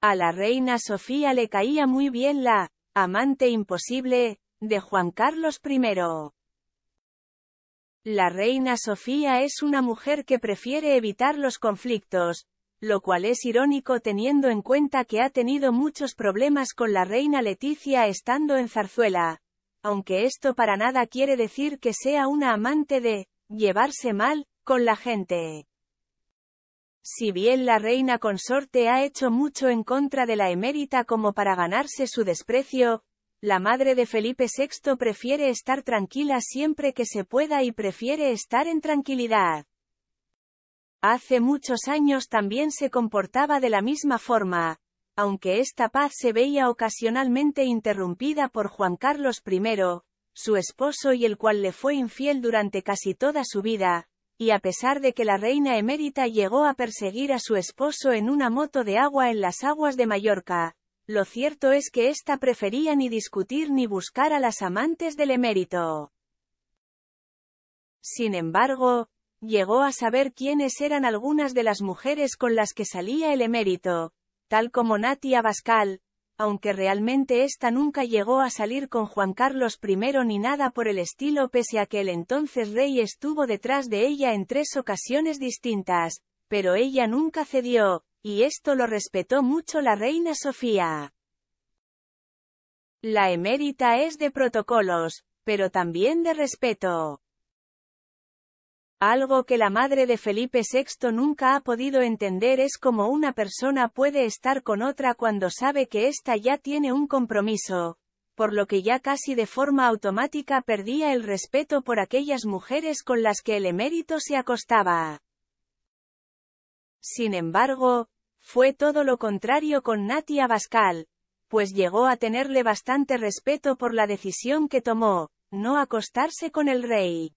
A la reina Sofía le caía muy bien la amante imposible de Juan Carlos I. La reina Sofía es una mujer que prefiere evitar los conflictos, lo cual es irónico teniendo en cuenta que ha tenido muchos problemas con la reina Leticia estando en Zarzuela, aunque esto para nada quiere decir que sea una amante de llevarse mal con la gente si bien la reina consorte ha hecho mucho en contra de la emérita como para ganarse su desprecio, la madre de Felipe VI prefiere estar tranquila siempre que se pueda y prefiere estar en tranquilidad. Hace muchos años también se comportaba de la misma forma, aunque esta paz se veía ocasionalmente interrumpida por Juan Carlos I, su esposo y el cual le fue infiel durante casi toda su vida, y a pesar de que la reina emérita llegó a perseguir a su esposo en una moto de agua en las aguas de Mallorca, lo cierto es que ésta prefería ni discutir ni buscar a las amantes del emérito. Sin embargo, llegó a saber quiénes eran algunas de las mujeres con las que salía el emérito, tal como Natia Abascal, aunque realmente ésta nunca llegó a salir con Juan Carlos I ni nada por el estilo pese a que el entonces rey estuvo detrás de ella en tres ocasiones distintas, pero ella nunca cedió, y esto lo respetó mucho la reina Sofía. La emérita es de protocolos, pero también de respeto. Algo que la madre de Felipe VI nunca ha podido entender es cómo una persona puede estar con otra cuando sabe que ésta ya tiene un compromiso, por lo que ya casi de forma automática perdía el respeto por aquellas mujeres con las que el emérito se acostaba. Sin embargo, fue todo lo contrario con Natia Bascal, pues llegó a tenerle bastante respeto por la decisión que tomó, no acostarse con el rey.